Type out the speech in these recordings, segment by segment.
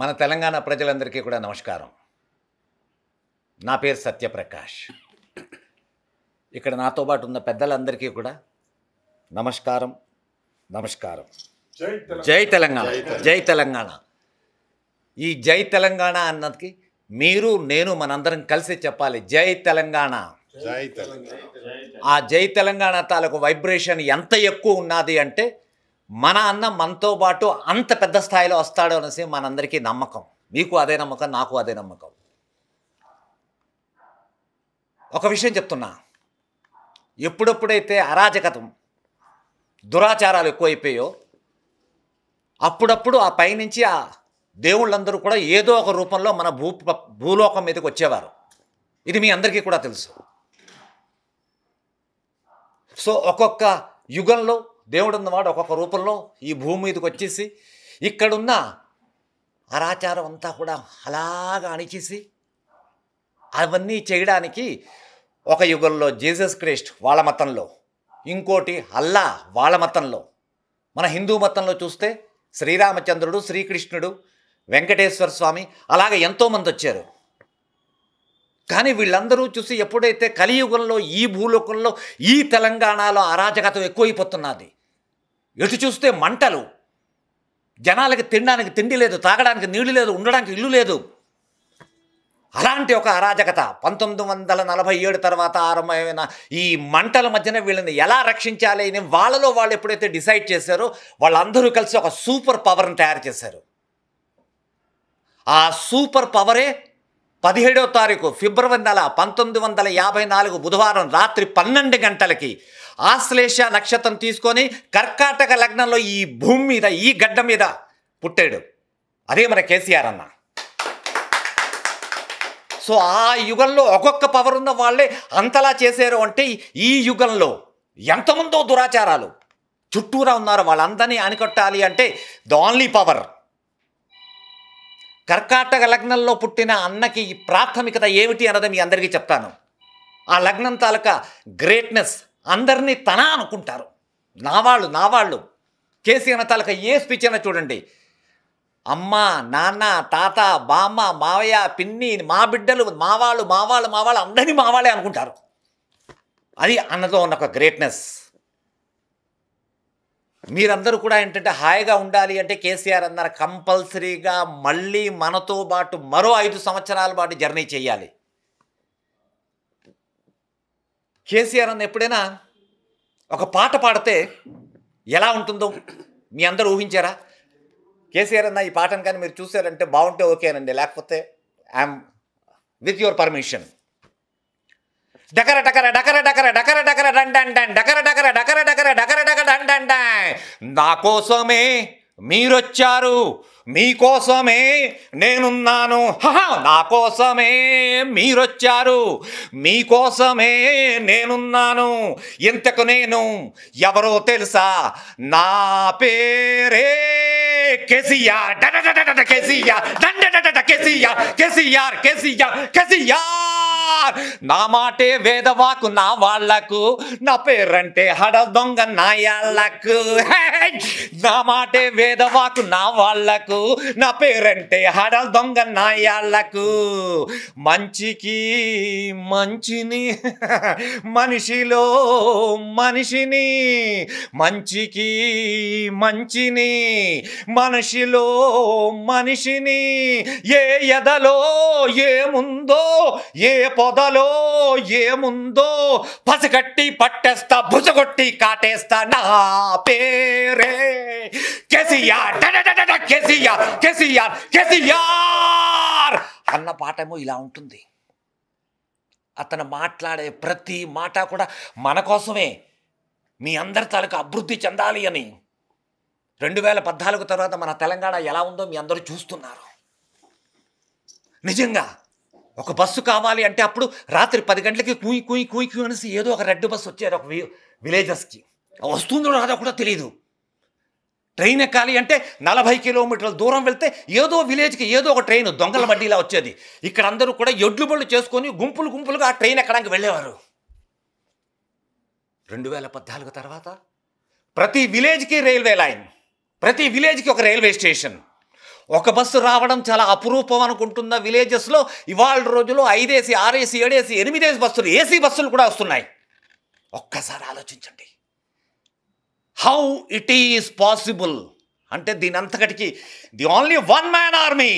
మన తెలంగాణ ప్రజలందరికీ కూడా నమస్కారం నా పేరు సత్యప్రకాష్ ఇక్కడ నాతో పాటు ఉన్న పెద్దలందరికీ కూడా నమస్కారం నమస్కారం జై తెలంగాణ జై తెలంగాణ ఈ జై తెలంగాణ అన్నది మీరు నేను మనందరం కలిసి చెప్పాలి జై తెలంగాణ ఆ జై తెలంగాణ తాలూకు వైబ్రేషన్ ఎంత ఎక్కువ ఉన్నది అంటే మన అన్న మనతో పాటు అంత పెద్ద స్థాయిలో వస్తాడు అనేసి మనందరికీ నమ్మకం మీకు అదే నమ్మకం నాకు అదే నమ్మకం ఒక విషయం చెప్తున్నా ఎప్పుడప్పుడైతే అరాజకతం దురాచారాలు ఎక్కువైపోయో అప్పుడప్పుడు ఆ పైనుంచి ఆ దేవుళ్ళందరూ కూడా ఏదో ఒక రూపంలో మన భూ భూలోకం మీదకి వచ్చేవారు ఇది మీ అందరికీ కూడా తెలుసు సో ఒక్కొక్క యుగంలో దేవుడు ఉన్నవాడు ఒక్కొక్క రూపంలో ఈ భూమి మీదకి వచ్చేసి ఇక్కడున్న అరాచారం అంతా కూడా అలాగా అణిచేసి అవన్నీ చేయడానికి ఒక యుగంలో జీసస్ క్రైస్ట్ వాళ్ళ మతంలో ఇంకోటి అల్లా వాళ్ళ మతంలో మన హిందూ మతంలో చూస్తే శ్రీరామచంద్రుడు శ్రీకృష్ణుడు వెంకటేశ్వర స్వామి అలాగే ఎంతోమంది వచ్చారు కానీ వీళ్ళందరూ చూసి ఎప్పుడైతే కలియుగంలో ఈ భూలోకంలో ఈ తెలంగాణలో అరాజకత్వం ఎక్కువైపోతున్నది ఎటు చూస్తే మంటలు జనాలకి తినడానికి తిండి లేదు తాగడానికి నీళ్లు లేదు ఉండడానికి ఇల్లు లేదు అలాంటి ఒక అరాజకత పంతొమ్మిది వందల నలభై ఏడు తర్వాత ఆరంభమైన ఈ మంటల మధ్యన వీళ్ళని ఎలా రక్షించాలి అని వాళ్ళలో వాళ్ళు ఎప్పుడైతే డిసైడ్ చేశారో వాళ్ళందరూ కలిసి ఒక సూపర్ పవర్ని తయారు చేశారు ఆ సూపర్ పవరే పదిహేడో తారీఖు ఫిబ్రవరి నెల పంతొమ్మిది వందల యాభై నాలుగు బుధవారం రాత్రి పన్నెండు గంటలకి ఆశ్లేష నక్షత్రం తీసుకొని కర్కాటక లగ్నంలో ఈ భూమి మీద ఈ గడ్డ మీద పుట్టాడు అదే మన కేసీఆర్ అన్న సో ఆ యుగంలో ఒక్కొక్క పవర్ ఉన్న వాళ్ళే అంతలా చేశారు అంటే ఈ యుగంలో ఎంతమందో దురాచారాలు చుట్టూరా ఉన్నారు వాళ్ళందరినీ అనికొట్టాలి అంటే ద ఓన్లీ పవర్ కర్కాటక లగ్నంలో పుట్టిన అన్నకి ఈ ప్రాథమికత ఏమిటి అన్నది మీ అందరికీ చెప్తాను ఆ లగ్నం తాలూకా గ్రేట్నెస్ అందరినీ తన అనుకుంటారు నావాళ్ళు నావాళ్ళు కేసీ అన్న తాలూకా ఏ స్పీచ్ అయినా చూడండి అమ్మ నాన్న తాత బామ్మ మావయ్య పిన్ని మా బిడ్డలు మావాళ్ళు మావాళ్ళు మావాళ్ళు అందరినీ మావాళ్ళే అనుకుంటారు అది అన్నతో ఉన్న ఒక గ్రేట్నెస్ మీరందరూ కూడా ఏంటంటే హాయిగా ఉండాలి అంటే కేసీఆర్ అన్నారు కంపల్సరీగా మళ్ళీ మనతో పాటు మరో ఐదు సంవత్సరాల పాటు జర్నీ చేయాలి కేసీఆర్ అన్న ఎప్పుడైనా ఒక పాట పాడితే ఎలా ఉంటుందో మీ అందరూ ఊహించారా కేసీఆర్ అన్న ఈ పాటను కానీ మీరు చూసారంటే బాగుంటే ఓకేనండి లేకపోతే ఐఎమ్ విత్ యువర్ పర్మిషన్ డకర డకర డకర డకర డకర డకర డంటంటన్ డకర డకర డకర డకర డకర డకర డంటంటాయ్ నా కోసమే మీరొచ్చారు మీకోసమే నేనున్నాను నా కోసమే మీరొచ్చారు మీకోసమే నేనున్నాను ఇంతకు నేను ఎవరో తెలుసా నా పేరే నా మాటే వేదవాకు నా వాళ్లకు నా పేరంటే హడ దొంగ నాయాలకు నా మాటే పేదవాకు నా వాళ్లకు నా పేరంటే హడల్ దొంగ నాయాళ్లకు మంచికి మంచిని మనిషిలో మనిషిని మంచికి మంచిని మనిషిలో మనిషిని ఏ ఎదలో ఏముందో ఏ పొదలో ఏముందో పసిగట్టి పట్టేస్తా భుజగొట్టి కాటేస్తా నా పేరే కేసీ కేసీఆర్ కేసీఆర్ అన్న పాటేమో ఇలా ఉంటుంది అతను మాట్లాడే ప్రతి మాట కూడా మన కోసమే మీ అందరి తాలూకు అభివృద్ధి చెందాలి అని రెండు వేల పద్నాలుగు తర్వాత మన తెలంగాణ ఎలా ఉందో మీ అందరూ చూస్తున్నారు నిజంగా ఒక బస్సు కావాలి అంటే అప్పుడు రాత్రి పది గంటలకి కూయి కూయి కూయి కూయి అనేసి ఏదో ఒక రెడ్ బస్సు వచ్చారు ఒక విలేజెస్కి వస్తుందో రాదో కూడా తెలియదు ట్రైన్ ఎక్కాలి అంటే నలభై కిలోమీటర్ల దూరం వెళ్తే ఏదో విలేజ్కి ఏదో ఒక ట్రైన్ దొంగల బడ్డీలా వచ్చేది ఇక్కడ అందరూ కూడా ఎడ్లు బళ్ళు చేసుకొని గుంపులు గుంపులుగా ఆ ట్రైన్ ఎక్కడానికి వెళ్ళేవారు రెండు వేల పద్నాలుగు తర్వాత ప్రతి విలేజ్కి రైల్వే లైన్ ప్రతి విలేజ్కి ఒక రైల్వే స్టేషన్ ఒక బస్సు రావడం చాలా అపురూపం అనుకుంటున్న విలేజెస్లో ఇవాళ రోజులో ఐదేసి ఆరేసి ఏడేసి ఎనిమిదేసి బస్సులు ఏసీ బస్సులు కూడా వస్తున్నాయి ఒక్కసారి ఆలోచించండి హౌ ఇట్ ఈస్ పాసిబుల్ అంటే దీని అంతకటికి the only one man army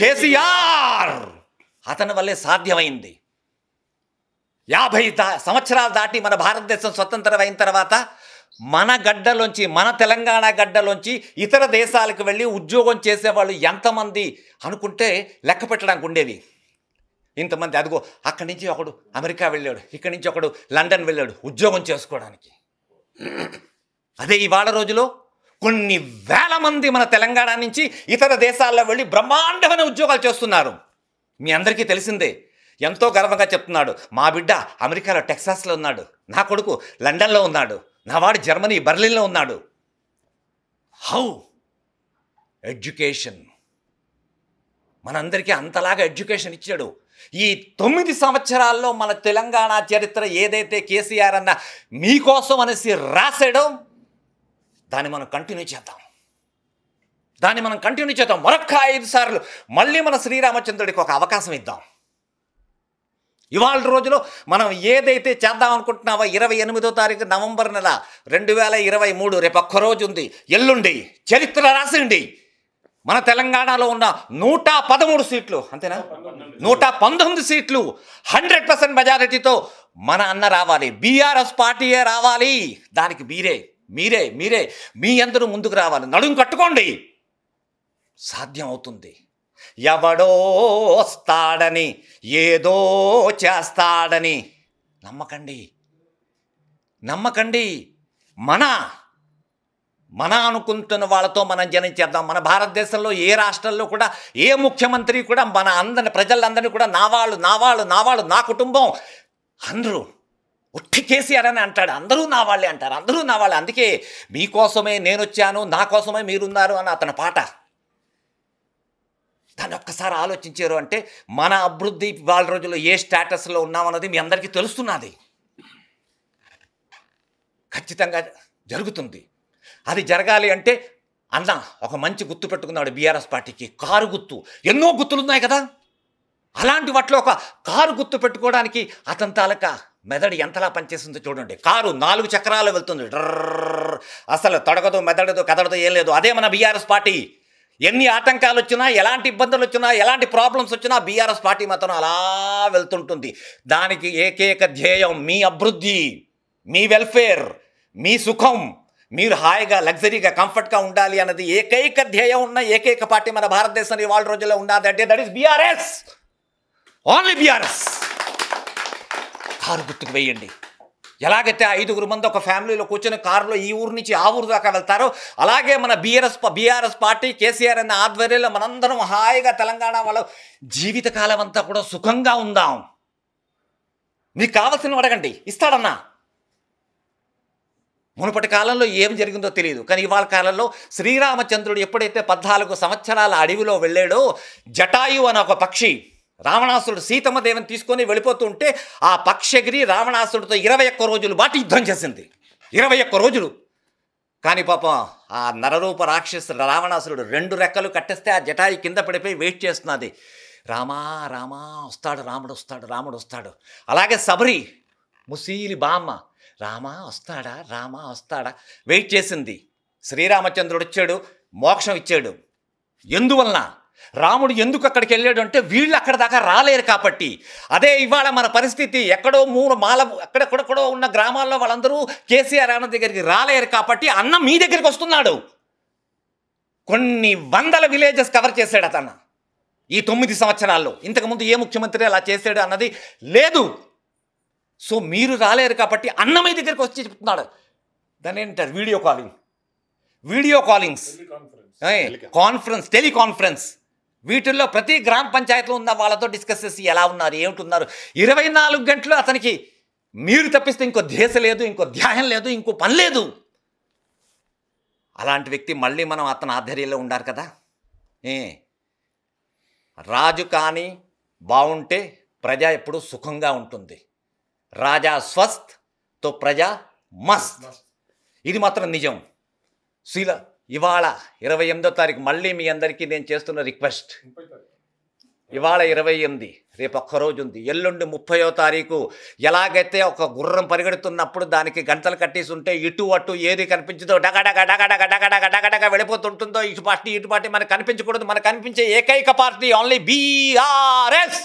KCR అతని వల్లే సాధ్యమైంది యాభై సంవత్సరాలు దాటి మన భారతదేశం స్వతంత్రం అయిన తర్వాత మన గడ్డలోంచి మన తెలంగాణ గడ్డలోంచి ఇతర దేశాలకు వెళ్ళి ఉద్యోగం చేసేవాళ్ళు ఎంతమంది అనుకుంటే లెక్క పెట్టడానికి ఉండేది ఇంతమంది అదిగో అక్కడి నుంచి ఒకడు అమెరికా వెళ్ళాడు ఇక్కడి నుంచి ఒకడు లండన్ వెళ్ళాడు ఉద్యోగం చేసుకోవడానికి అదే ఇవాళ రోజులో కొన్ని వేల మంది మన తెలంగాణ నుంచి ఇతర దేశాల్లో వెళ్ళి బ్రహ్మాండమైన ఉద్యోగాలు చేస్తున్నారు మీ అందరికీ తెలిసిందే ఎంతో గర్వంగా చెప్తున్నాడు మా బిడ్డ అమెరికాలో టెక్సాస్లో ఉన్నాడు నా కొడుకు లండన్లో ఉన్నాడు నా వాడు జర్మనీ బర్లిన్లో ఉన్నాడు హౌ ఎడ్యుకేషన్ మనందరికీ అంతలాగా ఎడ్యుకేషన్ ఇచ్చాడు ఈ తొమ్మిది సంవత్సరాల్లో మన తెలంగాణ చరిత్ర ఏదైతే కేసీఆర్ అన్న మీకోసం అనేసి రాసాడో దాన్ని మనం కంటిన్యూ చేద్దాం దాన్ని మనం కంటిన్యూ చేద్దాం మరొక ఐదు సార్లు మళ్ళీ మన శ్రీరామచంద్రుడికి ఒక అవకాశం ఇద్దాం ఇవాళ రోజులో మనం ఏదైతే చేద్దాం అనుకుంటున్నామో ఇరవై ఎనిమిదో తారీఖు నవంబర్ నెల రెండు వేల ఇరవై మూడు రేపు ఒక్కరోజు ఉంది ఎల్లుండి చరిత్ర రాసిండి మన తెలంగాణలో ఉన్న నూట పదమూడు సీట్లు అంతేనా నూట పంతొమ్మిది సీట్లు హండ్రెడ్ పర్సెంట్ మెజారిటీతో మన అన్న రావాలి బీఆర్ఎస్ పార్టీయే రావాలి దానికి మీరే మీరే మీరే మీ అందరూ ముందుకు రావాలి నడుము కట్టుకోండి సాధ్యం అవుతుంది ఎవడో వస్తాడని ఏదో చేస్తాడని నమ్మకండి నమ్మకండి మన మన అనుకుంటున్న వాళ్ళతో మనం జనించేద్దాం మన భారతదేశంలో ఏ రాష్ట్రంలో కూడా ఏ ముఖ్యమంత్రి కూడా మన అందరి ప్రజలందరినీ కూడా నా వాళ్ళు నా వాళ్ళు నా వాళ్ళు నా కుటుంబం అందరూ ఒట్టి కేసీఆర్ అని అంటాడు అందరూ నా వాళ్ళే అంటారు అందరూ నా వాళ్ళే అందుకే మీకోసమే నేను వచ్చాను నా కోసమే మీరున్నారు అని అతని పాట దాన్ని ఒక్కసారి ఆలోచించారు అంటే మన అభివృద్ధి వాళ్ళ రోజుల్లో ఏ స్టేటస్లో ఉన్నామన్నది మీ అందరికీ తెలుస్తున్నది ఖచ్చితంగా జరుగుతుంది అది జరగాలి అంటే అన్న ఒక మంచి గుర్తు పెట్టుకున్నాడు బీఆర్ఎస్ పార్టీకి కారు గుర్తు ఎన్నో గుర్తులున్నాయి కదా అలాంటి వాటిలో ఒక కారు గుర్తు పెట్టుకోవడానికి అతని తాలక మెదడు ఎంతలా పనిచేస్తుందో చూడండి కారు నాలుగు చక్రాలు వెళ్తుంది డర్ర అసలు తొడగదు మెదడదు కదడదు ఏం లేదు అదే మన బీఆర్ఎస్ పార్టీ ఎన్ని ఆటంకాలు వచ్చినా ఎలాంటి ఇబ్బందులు వచ్చినా ఎలాంటి ప్రాబ్లమ్స్ వచ్చినా బీఆర్ఎస్ పార్టీ మాత్రం అలా వెళ్తుంటుంది దానికి ఏకైక ధ్యేయం మీ అభివృద్ధి మీ వెల్ఫేర్ మీ సుఖం మీరు హాయిగా లగ్జరీగా కంఫర్ట్గా ఉండాలి అన్నది ఏకైక ధ్యేయం ఉన్న ఏకైక పార్టీ మన భారతదేశంలో వాళ్ళ రోజుల్లో ఉన్నదంటే that is BRS only BRS car గుర్తుకు వేయండి ఎలాగైతే ఐదుగురు మంది ఒక ఫ్యామిలీలో కూర్చొని కారులో ఈ ఊరు నుంచి ఆ ఊరు దాకా వెళ్తారో అలాగే మన బీఆర్ఎస్ బీఆర్ఎస్ పార్టీ కేసీఆర్ అన్న ఆధ్వర్యంలో మనందరం హాయిగా తెలంగాణ వాళ్ళ జీవితకాలం అంతా కూడా సుఖంగా ఉందాం మీకు కావాల్సిన అడగండి ఇస్తాడన్నా మునుపటి కాలంలో ఏం జరిగిందో తెలియదు కానీ ఇవాళ కాలంలో శ్రీరామచంద్రుడు ఎప్పుడైతే పద్నాలుగు సంవత్సరాల అడవిలో వెళ్ళాడో జటాయు అని ఒక పక్షి రావణాసురుడు సీతమ్మ దేవిని తీసుకొని వెళ్ళిపోతూ ఉంటే ఆ పక్షగిరి రావణాసురుడితో ఇరవై ఒక్క రోజులు బాటి యుద్ధం చేసింది ఇరవై ఒక్క రోజులు కానీ పాపం ఆ నరరూప రాక్షసుడు రావణాసురుడు రెండు రెక్కలు కట్టేస్తే ఆ జటాయి కింద పడిపోయి వెయిట్ చేస్తున్నది రామా రామా వస్తాడు రాముడు వస్తాడు రాముడు వస్తాడు అలాగే శబరి ముసీలి బామ్మ రామా వస్తాడా రామా వస్తాడా వెయిట్ చేసింది శ్రీరామచంద్రుడు వచ్చాడు మోక్షం ఇచ్చాడు ఎందువలన రాముడు ఎందుకు అక్కడికి వెళ్ళాడు అంటే వీళ్ళు అక్కడ దాకా రాలేరు కాబట్టి అదే ఇవాళ మన పరిస్థితి ఎక్కడో మూడు మాల ఎక్కడెక్కడెక్కడో ఉన్న గ్రామాల్లో వాళ్ళందరూ కేసీఆర్ అన్న దగ్గరికి రాలేరు కాబట్టి అన్న మీ దగ్గరికి వస్తున్నాడు కొన్ని వందల విలేజెస్ కవర్ చేశాడు అతను ఈ తొమ్మిది సంవత్సరాల్లో ఇంతకుముందు ఏ ముఖ్యమంత్రి అలా చేశాడు అన్నది లేదు సో మీరు రాలేరు కాబట్టి అన్నమయ్య దగ్గరికి వచ్చి చెప్తున్నాడు దాన్ని ఏంటారు video calling video callings conference teleconference వీటిల్లో ప్రతి గ్రామ పంచాయతీలో ఉన్న వాళ్ళతో డిస్కస్ చేసి ఎలా ఉన్నారు ఏమిటిన్నారు ఇరవై నాలుగు గంటలు అతనికి మీరు తప్పిస్తే ఇంకో దేశ లేదు ఇంకో ధ్యాయం లేదు ఇంకో పని లేదు అలాంటి వ్యక్తి మళ్ళీ మనం అతని ఆధ్వర్యంలో ఉండారు కదా ఏ రాజు కానీ బాగుంటే ప్రజ ఎప్పుడు సుఖంగా ఉంటుంది రాజా స్వస్థ్ తో ప్రజా మస్త్ ఇది మాత్రం నిజం శీల ఇవాళ ఇరవై ఎనిమిదో తారీఖు మళ్ళీ మీ అందరికీ నేను చేస్తున్న రిక్వెస్ట్ ఇవాళ ఇరవై ఎనిమిది రేపు ఒక్కరోజు ఉంది ఎల్లుండి ముప్పయో తారీఖు ఎలాగైతే ఒక గుర్రం పరిగెడుతున్నప్పుడు దానికి గంటలు కట్టేసి ఉంటే ఇటు అటు ఏది కనిపించదో డగడగ డగడగ డగడగ డగడగ వెళ్ళిపోతుంటుందో ఇటు పార్టీ ఇటు పార్టీ మనకు కనిపించకూడదు మనకు కనిపించే ఏకైక పార్టీ ఓన్లీ బీఆర్ఎస్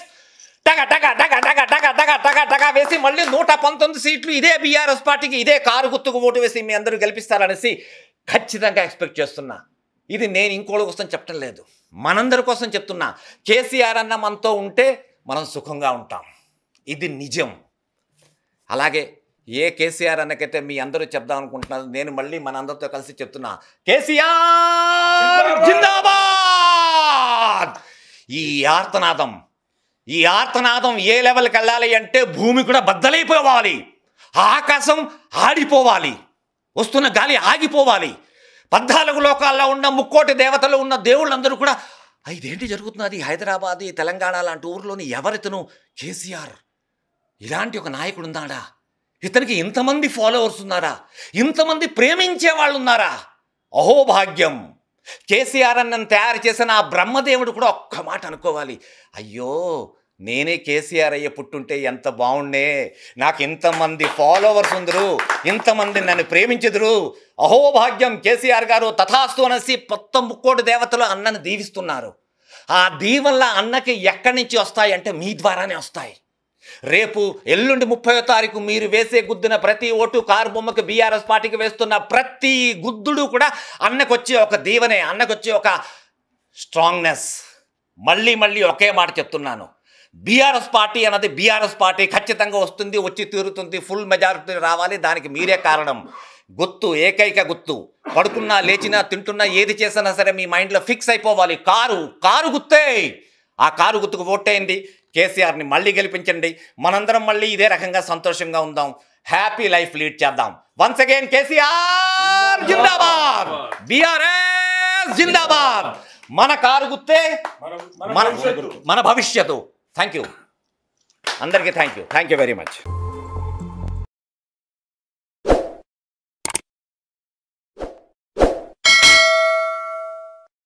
టగ టగ టగ టగ టగ టగ టగ టగ వేసి మళ్ళీ నూట పంతొమ్మిది సీట్లు ఇదే బీఆర్ఎస్ పార్టీకి ఇదే కారు గుర్తుకు ఓటు వేసి మీ అందరూ గెలిపిస్తారనేసి ఖచ్చితంగా ఎక్స్పెక్ట్ చేస్తున్నా ఇది నేను ఇంకోటి కోసం చెప్పడం లేదు మనందరి కోసం చెప్తున్నా కేసీఆర్ అన్న మనతో ఉంటే మనం సుఖంగా ఉంటాం ఇది నిజం అలాగే ఏ కేసీఆర్ అన్నకైతే మీ అందరూ చెప్దాం అనుకుంటున్నారు నేను మళ్ళీ మన అందరితో కలిసి చెప్తున్నా కేసీఆర్ జిందాబాద్ ఈ ఆర్తనాదం ఈ ఆర్తనాదం ఏ లెవెల్కి వెళ్ళాలి అంటే భూమి కూడా బద్దలైపోవాలి ఆకాశం ఆడిపోవాలి వస్తున్న గాలి ఆగిపోవాలి పద్నాలుగు లోకాల్లో ఉన్న ముక్కోటి దేవతలు ఉన్న దేవుళ్ళందరూ కూడా ఇదేంటి జరుగుతున్నది హైదరాబాద్ తెలంగాణ లాంటి ఊర్లోని ఎవరితను కేసీఆర్ ఇలాంటి ఒక నాయకుడు ఉన్నాడా ఇతనికి ఇంతమంది ఫాలోవర్స్ ఉన్నారా ఇంతమంది ప్రేమించే వాళ్ళు ఉన్నారా అహోభాగ్యం కేసీఆర్ అన్నను తయారు చేసిన ఆ బ్రహ్మదేవుడు కూడా ఒక్క మాట అనుకోవాలి అయ్యో నేనే కేసీఆర్ అయ్యే పుట్టుంటే ఎంత బాగుండే నాకు ఇంతమంది ఫాలోవర్స్ ఉందరు ఇంతమంది నన్ను ప్రేమించదురు అహోభాగ్యం కేసీఆర్ గారు తథాస్తు అనేసి మొత్తం ముక్కోటి దేవతలు అన్నను దీవిస్తున్నారు ఆ దీవల్ల అన్నకి ఎక్కడి నుంచి వస్తాయి అంటే మీ ద్వారానే వస్తాయి రేపు ఎల్లుండి ముప్పయో తారీఖు మీరు వేసే గుద్దిన ప్రతి ఓటు కారు బొమ్మకి బీఆర్ఎస్ పార్టీకి వేస్తున్న ప్రతి గుద్దుడు కూడా అన్నకొచ్చే ఒక దీవనే అన్నకొచ్చే ఒక స్ట్రాంగ్నెస్ మళ్ళీ మళ్ళీ ఒకే మాట చెప్తున్నాను బీఆర్ఎస్ పార్టీ అన్నది బీఆర్ఎస్ పార్టీ ఖచ్చితంగా వస్తుంది వచ్చి తీరుతుంది ఫుల్ మెజారిటీ రావాలి దానికి మీరే కారణం గుత్తు ఏకైక గుత్తు పడుకున్నా లేచినా తింటున్నా ఏది చేసినా సరే మీ మైండ్లో ఫిక్స్ అయిపోవాలి కారు కారు గుత్తే ఆ కారు గుర్తుకు ఓటేయండి కేసీఆర్ని మళ్ళీ గెలిపించండి మనందరం మళ్ళీ ఇదే రకంగా సంతోషంగా ఉందాం హ్యాపీ లైఫ్ లీడ్ చేద్దాం వన్స్ అగైన్ కేసీఆర్ జిందాబాద్ బీఆర్ఎస్ జిందాబాద్ మన కారు గుర్తే మన భవిష్యత్తు థ్యాంక్ యూ అందరికీ thank you thank you very much